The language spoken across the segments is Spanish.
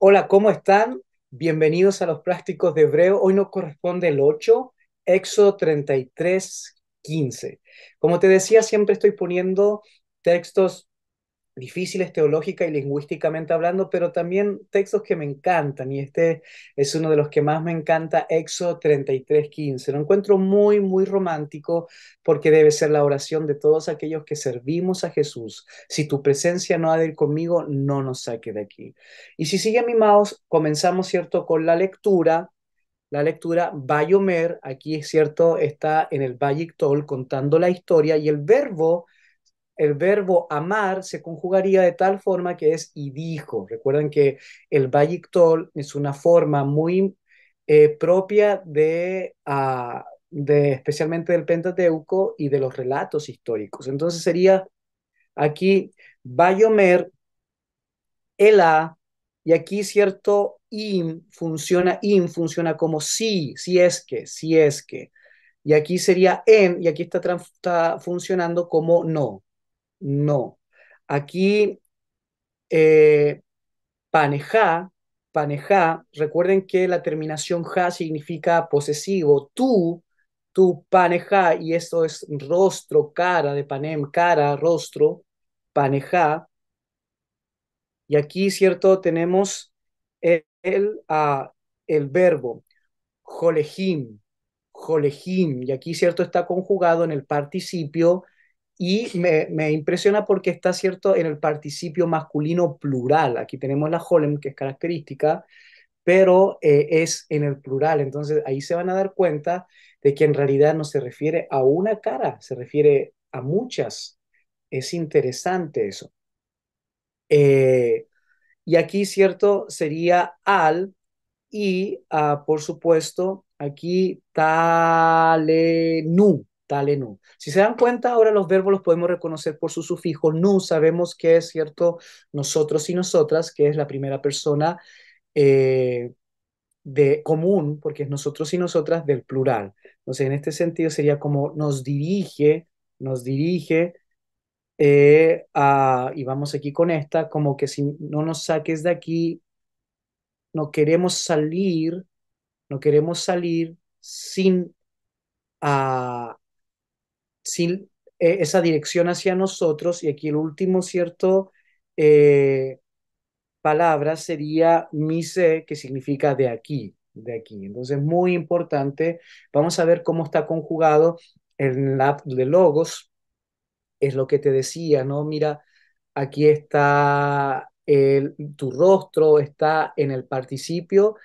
Hola, ¿cómo están? Bienvenidos a los plásticos de Hebreo. Hoy nos corresponde el 8, Éxodo 33, 15. Como te decía, siempre estoy poniendo textos difíciles teológica y lingüísticamente hablando, pero también textos que me encantan y este es uno de los que más me encanta, Éxodo 33:15. Lo encuentro muy, muy romántico porque debe ser la oración de todos aquellos que servimos a Jesús. Si tu presencia no ha de ir conmigo, no nos saque de aquí. Y si sigue mi mouse, comenzamos, ¿cierto?, con la lectura. La lectura Bayomer. aquí es cierto, está en el Bayik Tol contando la historia y el verbo el verbo amar se conjugaría de tal forma que es y dijo. Recuerden que el bayictol es una forma muy eh, propia ah, de, especialmente del Pentateuco y de los relatos históricos. Entonces sería aquí Bayomer, a, y aquí cierto im funciona, im funciona como sí, si es que, si es que. Y aquí sería en, y aquí está funcionando como no. No. Aquí, eh, paneja. recuerden que la terminación ja significa posesivo. Tú, tú paneja, y esto es rostro, cara de panem, cara, rostro, paneja. Y aquí, ¿cierto? Tenemos el, a el verbo, jolejim, jolejim. Y aquí, ¿cierto? Está conjugado en el participio y me, me, impresiona porque está cierto en el participio masculino plural. Aquí tenemos la holem, que es característica, pero eh, es en el plural. Entonces ahí se van a dar cuenta de que en realidad no se refiere a una cara, se refiere a muchas. Es interesante eso. Eh, y aquí, cierto, sería al y, ah, por supuesto, aquí talenu talenu. Si se dan cuenta, ahora los verbos los podemos reconocer por su sufijo nu. Sabemos que es cierto nosotros y nosotras, que es la primera persona eh, de común, porque es nosotros y nosotras del plural. Entonces, en este sentido sería como nos dirige, nos dirige eh, y vamos aquí con esta, como que si no nos saques de aquí, no queremos salir, no queremos salir sin a sin eh, esa dirección hacia nosotros. Y aquí el último, ¿cierto? Eh, palabra sería mise, que significa de aquí, de aquí. Entonces, muy importante. Vamos a ver cómo está conjugado el lab de logos. Es lo que te decía, ¿no? Mira, aquí está el, tu rostro, está en el participio,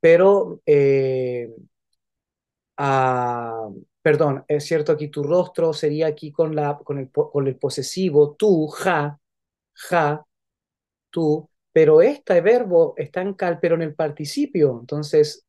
pero eh, a, perdón, es cierto, aquí tu rostro sería aquí con, la, con, el, posesivo, tú, ja, ja, tú, pero este verbo está en cal, pero en el participio, entonces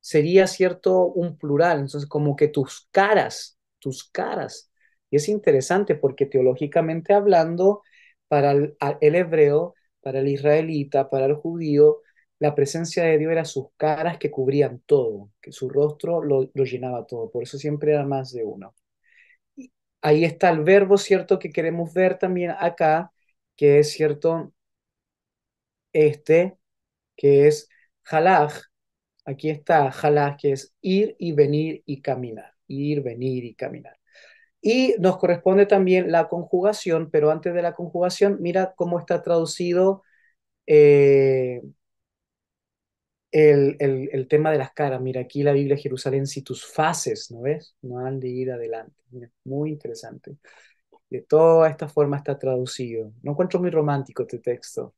sería cierto un plural, entonces como que tus caras, tus caras. Y es interesante porque teológicamente hablando, para el hebreo, para el israelita, para el judío, la presencia de Dios era sus caras que cubrían todo, que su rostro lo, llenaba todo, por eso siempre era más de uno. ahí está el verbo, ¿cierto?, que queremos ver también acá, que es, ¿cierto?, este, que es halaj, aquí está halaj, que es ir y venir y caminar, ir, venir y caminar. Y nos corresponde también la conjugación, pero antes de la conjugación, mira cómo está traducido eh, el, tema de las caras. Mira, aquí la Biblia Jerusalén, si tus fases, ¿no ves? No han de ir adelante. muy interesante. De toda esta forma está traducido. No encuentro muy romántico este texto.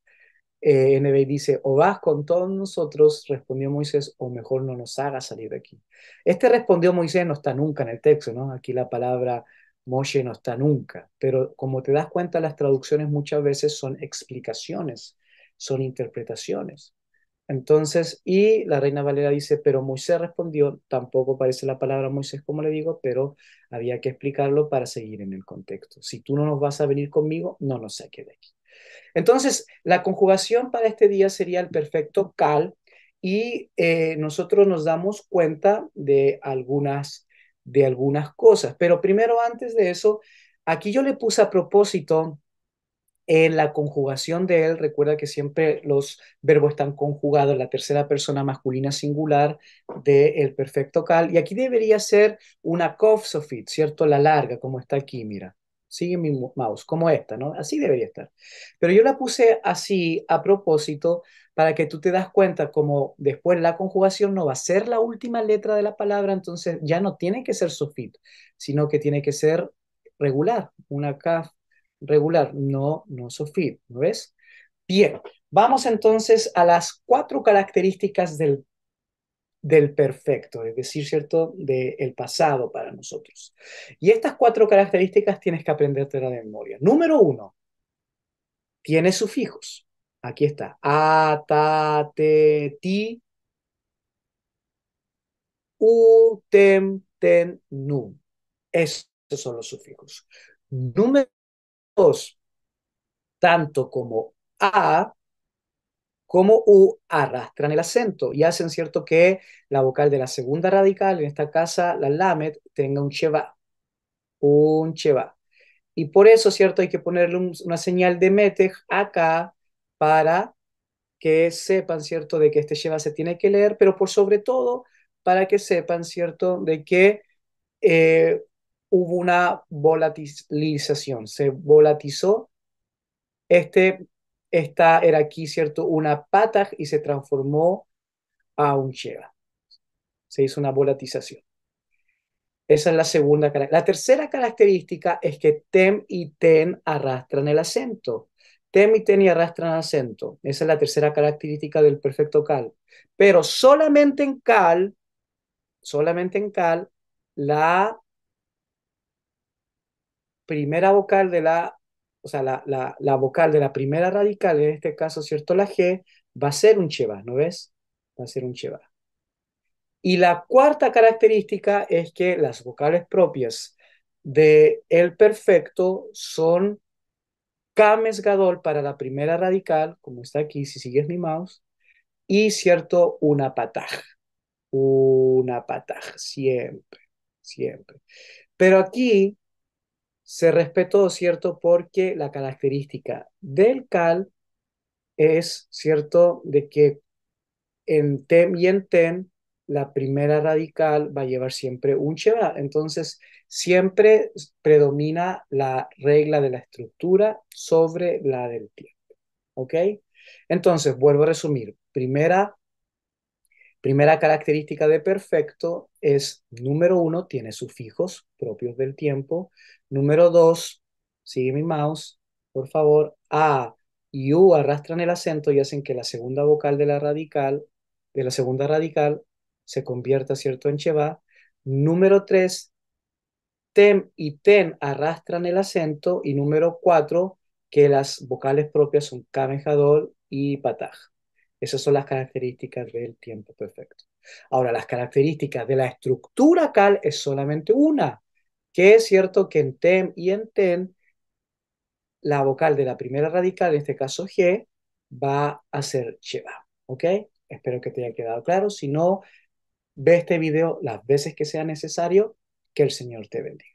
Eh, NB dice, o vas con todos nosotros, respondió Moisés, o mejor no nos hagas salir de aquí. Este respondió Moisés no está nunca en el texto, ¿no? Aquí la palabra Moshe no está nunca, pero como te das cuenta, las traducciones muchas veces son explicaciones, son interpretaciones. Entonces, y la reina Valera dice, pero Moisés respondió, tampoco parece la palabra Moisés como le digo, pero había que explicarlo para seguir en el contexto. Si tú no nos vas a venir conmigo, no nos saques de aquí. Entonces, la conjugación para este día sería el perfecto cal y eh, nosotros nos damos cuenta de algunas, de algunas cosas. Pero primero, antes de eso, aquí yo le puse a propósito en la conjugación de él, recuerda que siempre los verbos están conjugados en la tercera persona masculina singular del perfecto cal. Y aquí debería ser una cof sofit, ¿cierto? La larga, como está aquí, mira. Sigue mi mouse, como esta, ¿no? Así debería estar. Pero yo la puse así a propósito para que tú te das cuenta como después la conjugación no va a ser la última letra de la palabra, entonces ya no tiene que ser sofit, sino que tiene que ser regular, una kaf regular, no, no Sofía, ¿no ves? Bien, vamos entonces a las cuatro características del, del perfecto, es decir, ¿cierto?, del pasado para nosotros. Y estas cuatro características tienes que aprenderte de memoria. Número uno, tiene sufijos. Aquí está, a, ta, te, ti, u, tem, ten, nu. Esos son los sufijos. Número tanto como A como U arrastran el acento y hacen cierto que la vocal de la segunda radical, en esta casa la lamet, tenga un cheva, un cheva. Y por eso, ¿cierto? Hay que ponerle una señal de metej acá para que sepan, ¿cierto?, de que este cheva se tiene que leer, pero por sobre todo para que sepan, ¿cierto?, de que eh, hubo una volatilización, se volatizó, este, esta era aquí, ¿cierto? Una pata y se transformó a un cheva. Se hizo una volatilización, Esa es la segunda característica. La tercera característica es que tem y ten arrastran el acento. Tem y ten y arrastran el acento. Esa es la tercera característica del perfecto cal. Pero solamente en cal, solamente en cal, la primera vocal de la, o sea, la, la, vocal de la primera radical, en este caso, ¿cierto? La G, va a ser un cheva, ¿no ves? Va a ser un cheva. Y la cuarta característica es que las vocales propias de el perfecto son K para la primera radical, como está aquí, si sigues mi mouse, y cierto, una pataj. Una pataj, siempre, siempre. Pero aquí se respetó, ¿cierto? Porque la característica del cal es, ¿cierto?, de que en tem y en ten, la primera radical va a llevar siempre un cheva. Entonces, siempre predomina la regla de la estructura sobre la del tiempo. ¿Ok? Entonces, vuelvo a resumir. Primera Primera característica de perfecto es, número uno, tiene sufijos propios del tiempo. Número dos, sigue mi mouse, por favor, A y U arrastran el acento y hacen que la segunda vocal de la radical, de la segunda radical, se convierta, ¿cierto?, en cheva. Número tres, tem y ten arrastran el acento. Y número cuatro, que las vocales propias son camejador y pataj. Esas son las características del tiempo perfecto. Ahora, las características de la estructura cal es solamente una, que es cierto que en tem y en ten, la vocal de la primera radical, en este caso G, va a ser Sheva. ¿Ok? Espero que te haya quedado claro. Si no, ve este video las veces que sea necesario. Que el Señor te bendiga.